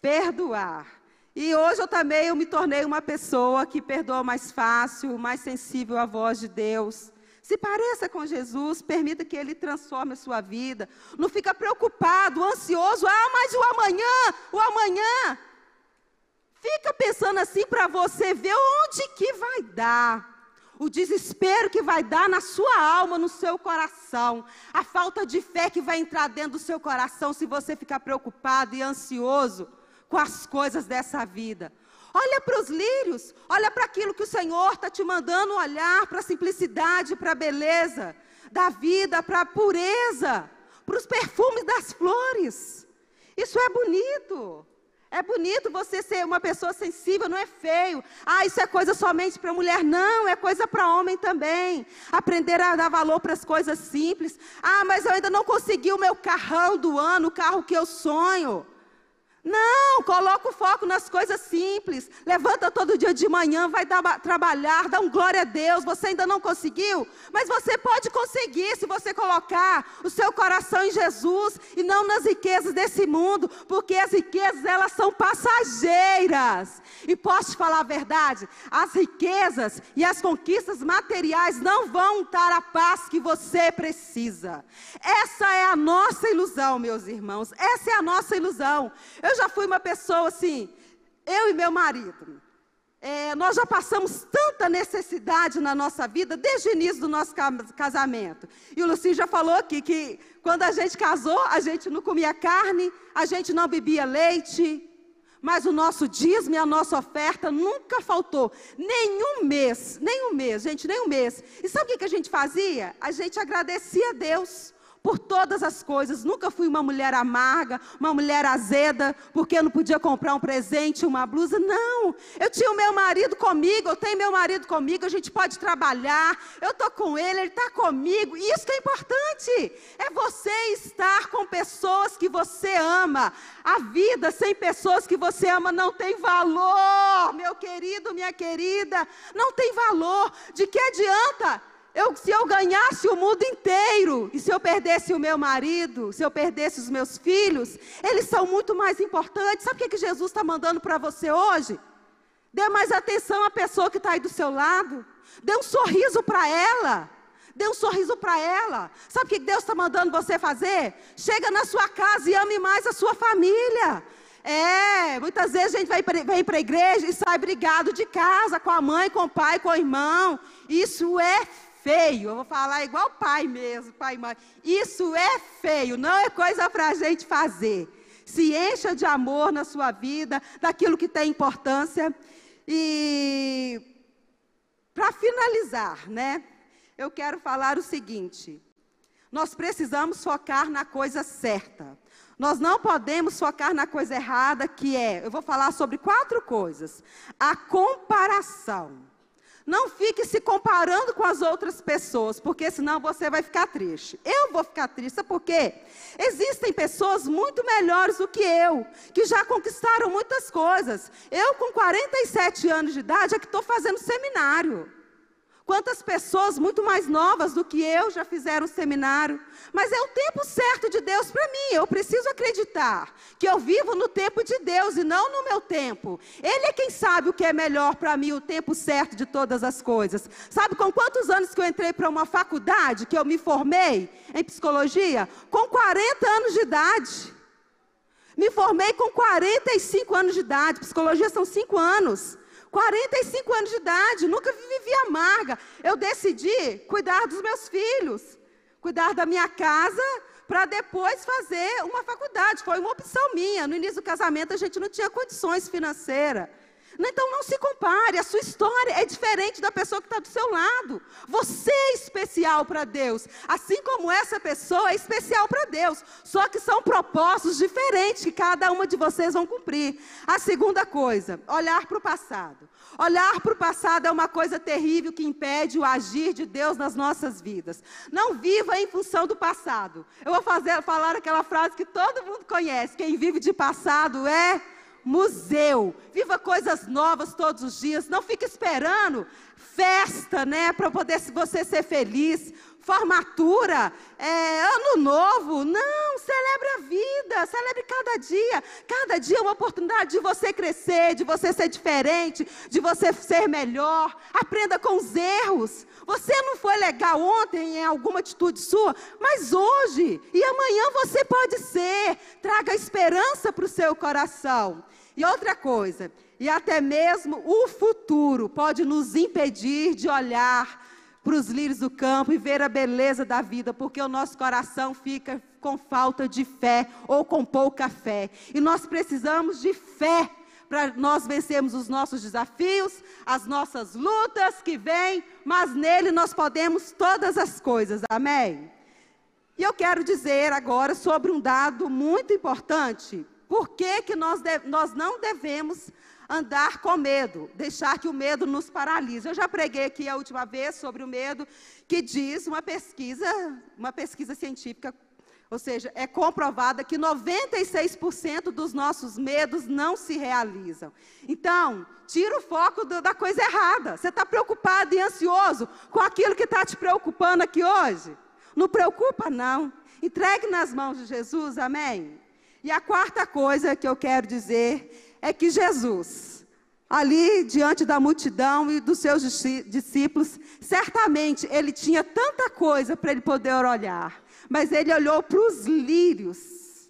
perdoar. E hoje eu também eu me tornei uma pessoa que perdoa mais fácil, mais sensível à voz de Deus. Se pareça com Jesus, permita que Ele transforme a sua vida. Não fica preocupado, ansioso. Ah, mas o amanhã, o amanhã. Fica pensando assim para você ver onde que vai dar. O desespero que vai dar na sua alma, no seu coração. A falta de fé que vai entrar dentro do seu coração se você ficar preocupado e ansioso com as coisas dessa vida. Olha para os lírios, olha para aquilo que o Senhor está te mandando olhar, para a simplicidade, para a beleza da vida, para a pureza, para os perfumes das flores. Isso é bonito. É bonito você ser uma pessoa sensível, não é feio. Ah, isso é coisa somente para mulher. Não, é coisa para homem também. Aprender a dar valor para as coisas simples. Ah, mas eu ainda não consegui o meu carrão do ano, o carro que eu sonho. Não, coloca o foco nas coisas simples. Levanta todo dia de manhã, vai dar, trabalhar, dá um glória a Deus. Você ainda não conseguiu, mas você pode conseguir se você colocar o seu coração em Jesus e não nas riquezas desse mundo, porque as riquezas elas são passageiras. E posso te falar a verdade, as riquezas e as conquistas materiais não vão dar a paz que você precisa. Essa é a nossa ilusão, meus irmãos. Essa é a nossa ilusão. Eu eu já fui uma pessoa assim, eu e meu marido, é, nós já passamos tanta necessidade na nossa vida desde o início do nosso casamento. E o Lucinho já falou aqui que quando a gente casou, a gente não comia carne, a gente não bebia leite, mas o nosso dízimo e a nossa oferta nunca faltou. Nenhum mês, nenhum mês, gente, nenhum mês. E sabe o que a gente fazia? A gente agradecia a Deus por todas as coisas. Nunca fui uma mulher amarga, uma mulher azeda, porque eu não podia comprar um presente, uma blusa. Não, eu tinha o meu marido comigo, eu tenho meu marido comigo, a gente pode trabalhar, eu estou com ele, ele está comigo. E Isso que é importante. É você estar com pessoas que você ama. A vida sem pessoas que você ama não tem valor, meu querido, minha querida. Não tem valor. De que adianta? Eu, se eu ganhasse o mundo inteiro, e se eu perdesse o meu marido, se eu perdesse os meus filhos, eles são muito mais importantes. Sabe o que, que Jesus está mandando para você hoje? Dê mais atenção à pessoa que está aí do seu lado. Dê um sorriso para ela. Dê um sorriso para ela. Sabe o que Deus está mandando você fazer? Chega na sua casa e ame mais a sua família. É, muitas vezes a gente vai, vem para a igreja e sai brigado de casa com a mãe, com o pai, com o irmão. Isso é feio. Eu vou falar igual pai mesmo, pai e mãe. Isso é feio, não é coisa para a gente fazer. Se encha de amor na sua vida, daquilo que tem importância. E para finalizar, né? Eu quero falar o seguinte: nós precisamos focar na coisa certa. Nós não podemos focar na coisa errada, que é, eu vou falar sobre quatro coisas: a comparação. Não fique se comparando com as outras pessoas, porque senão você vai ficar triste. Eu vou ficar triste, porque Existem pessoas muito melhores do que eu, que já conquistaram muitas coisas. Eu, com 47 anos de idade, é que estou fazendo seminário. Quantas pessoas muito mais novas do que eu já fizeram seminário. Mas é o tempo certo de Deus para mim. Eu preciso acreditar que eu vivo no tempo de Deus e não no meu tempo. Ele é quem sabe o que é melhor para mim, o tempo certo de todas as coisas. Sabe com quantos anos que eu entrei para uma faculdade, que eu me formei em psicologia? Com 40 anos de idade. Me formei com 45 anos de idade. Psicologia são 5 anos. 45 anos de idade, nunca vivi amarga. Eu decidi cuidar dos meus filhos, cuidar da minha casa, para depois fazer uma faculdade. Foi uma opção minha. No início do casamento, a gente não tinha condições financeiras. Então não se compare, a sua história é diferente da pessoa que está do seu lado. Você é especial para Deus, assim como essa pessoa é especial para Deus. Só que são propósitos diferentes que cada uma de vocês vão cumprir. A segunda coisa, olhar para o passado. Olhar para o passado é uma coisa terrível que impede o agir de Deus nas nossas vidas. Não viva em função do passado. Eu vou fazer, falar aquela frase que todo mundo conhece: quem vive de passado é museu. Viva coisas novas todos os dias. Não fique esperando festa, né, para poder você ser feliz formatura, é, ano novo. Não, celebre a vida, celebre cada dia. Cada dia é uma oportunidade de você crescer, de você ser diferente, de você ser melhor. Aprenda com os erros. Você não foi legal ontem em alguma atitude sua, mas hoje e amanhã você pode ser. Traga esperança para o seu coração. E outra coisa, e até mesmo o futuro pode nos impedir de olhar para os lírios do campo e ver a beleza da vida, porque o nosso coração fica com falta de fé ou com pouca fé. E nós precisamos de fé para nós vencermos os nossos desafios, as nossas lutas que vêm, mas nele nós podemos todas as coisas. Amém? E eu quero dizer agora sobre um dado muito importante. Por que, que nós, de, nós não devemos andar com medo, deixar que o medo nos paralise. Eu já preguei aqui a última vez sobre o medo, que diz uma pesquisa, uma pesquisa científica, ou seja, é comprovada que 96% dos nossos medos não se realizam. Então, tira o foco do, da coisa errada. Você está preocupado e ansioso com aquilo que está te preocupando aqui hoje? Não preocupa, não. Entregue nas mãos de Jesus, amém? E a quarta coisa que eu quero dizer é que Jesus, ali diante da multidão e dos seus discípulos, certamente ele tinha tanta coisa para ele poder olhar, mas ele olhou para os lírios.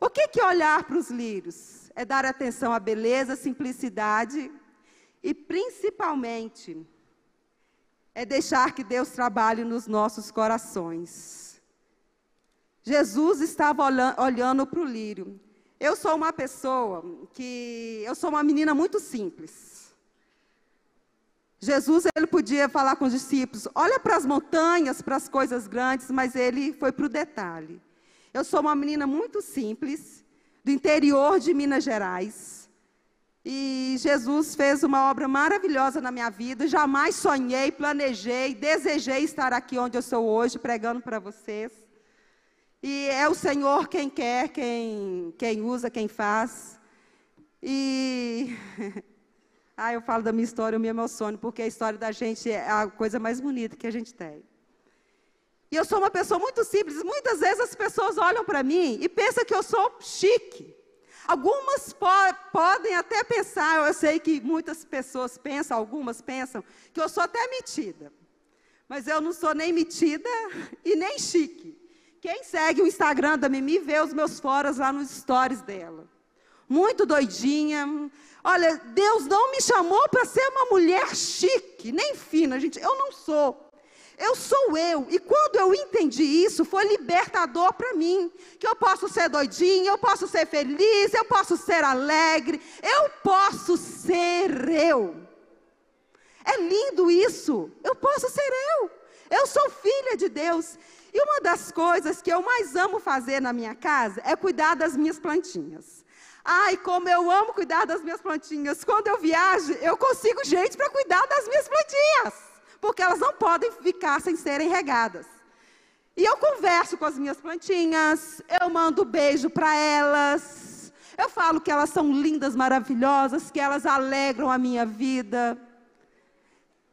O que, é olhar para os lírios? É dar atenção à beleza, simplicidade e principalmente é deixar que Deus trabalhe nos nossos corações. Jesus estava olhando para o lírio. Eu sou uma pessoa que. Eu sou uma menina muito simples. Jesus, ele podia falar com os discípulos: olha para as montanhas, para as coisas grandes, mas ele foi para o detalhe. Eu sou uma menina muito simples, do interior de Minas Gerais. E Jesus fez uma obra maravilhosa na minha vida. Jamais sonhei, planejei, desejei estar aqui onde eu sou hoje, pregando para vocês. E é o Senhor quem quer, quem, quem usa, quem faz. E. Ah, eu falo da minha história, eu me emociono, porque a história da gente é a coisa mais bonita que a gente tem. E eu sou uma pessoa muito simples. Muitas vezes as pessoas olham para mim e pensam que eu sou chique. Algumas po podem até pensar, eu sei que muitas pessoas pensam, algumas pensam, que eu sou até metida. Mas eu não sou nem metida e nem chique. Quem segue o Instagram da Mimi vê os meus foras lá nos stories dela. Muito doidinha. Olha, Deus não me chamou para ser uma mulher chique, nem fina, gente. Eu não sou. Eu sou eu. E quando eu entendi isso, foi libertador para mim. Que eu posso ser doidinha, eu posso ser feliz, eu posso ser alegre, eu posso ser eu. É lindo isso. Eu posso ser eu. Eu sou filha de Deus. E uma das coisas que eu mais amo fazer na minha casa é cuidar das minhas plantinhas. Ai, como eu amo cuidar das minhas plantinhas. Quando eu viajo, eu consigo gente para cuidar das minhas plantinhas, porque elas não podem ficar sem serem regadas. E eu converso com as minhas plantinhas, eu mando beijo para elas, eu falo que elas são lindas, maravilhosas, que elas alegram a minha vida.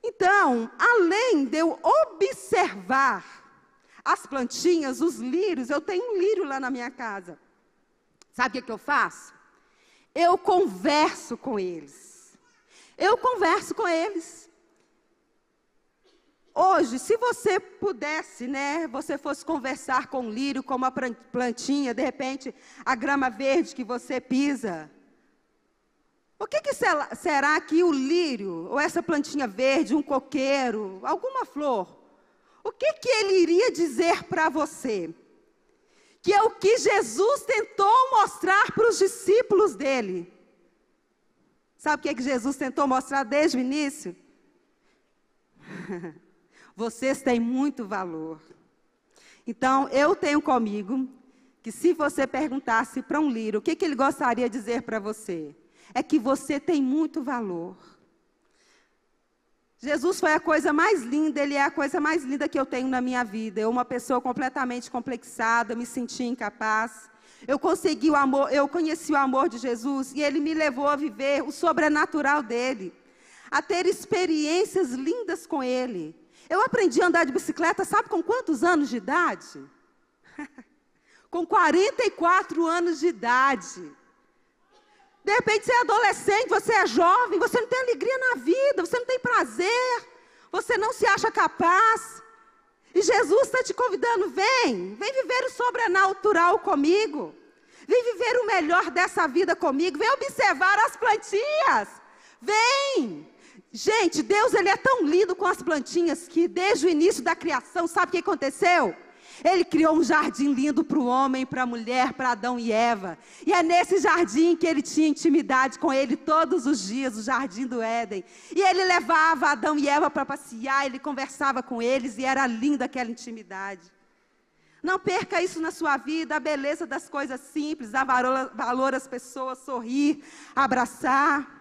Então, além de eu observar as plantinhas, os lírios. Eu tenho um lírio lá na minha casa. Sabe o que, que eu faço? Eu converso com eles. Eu converso com eles. Hoje, se você pudesse, né, você fosse conversar com o lírio, com uma plantinha, de repente, a grama verde que você pisa. O que, que será que o lírio, ou essa plantinha verde, um coqueiro, alguma flor, o que, que ele iria dizer para você? Que é o que Jesus tentou mostrar para os discípulos dele. Sabe o que, é que Jesus tentou mostrar desde o início? Vocês têm muito valor. Então, eu tenho comigo que se você perguntasse para um líder o que, que ele gostaria de dizer para você, é que você tem muito valor. Jesus foi a coisa mais linda, ele é a coisa mais linda que eu tenho na minha vida. Eu, uma pessoa completamente complexada, me sentia incapaz. Eu consegui o amor, eu conheci o amor de Jesus e ele me levou a viver o sobrenatural dele, a ter experiências lindas com ele. Eu aprendi a andar de bicicleta, sabe com quantos anos de idade? com 44 anos de idade. De repente você é adolescente, você é jovem, você não tem alegria na vida, você não tem prazer, você não se acha capaz. E Jesus está te convidando, vem, vem viver o sobrenatural comigo. Vem viver o melhor dessa vida comigo, vem observar as plantinhas. Vem! Gente, Deus ele é tão lindo com as plantinhas que desde o início da criação, sabe o que aconteceu? Ele criou um jardim lindo para o homem, para a mulher, para Adão e Eva. E é nesse jardim que ele tinha intimidade com ele todos os dias, o jardim do Éden. E ele levava Adão e Eva para passear, ele conversava com eles e era linda aquela intimidade. Não perca isso na sua vida, a beleza das coisas simples, dar valor às pessoas, sorrir, abraçar.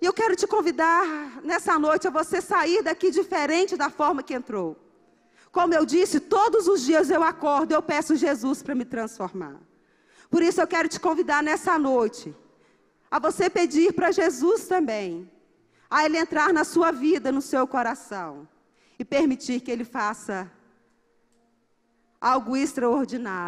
E eu quero te convidar nessa noite a você sair daqui diferente da forma que entrou. Como eu disse, todos os dias eu acordo, eu peço Jesus para me transformar. Por isso eu quero te convidar nessa noite a você pedir para Jesus também, a ele entrar na sua vida, no seu coração e permitir que ele faça algo extraordinário.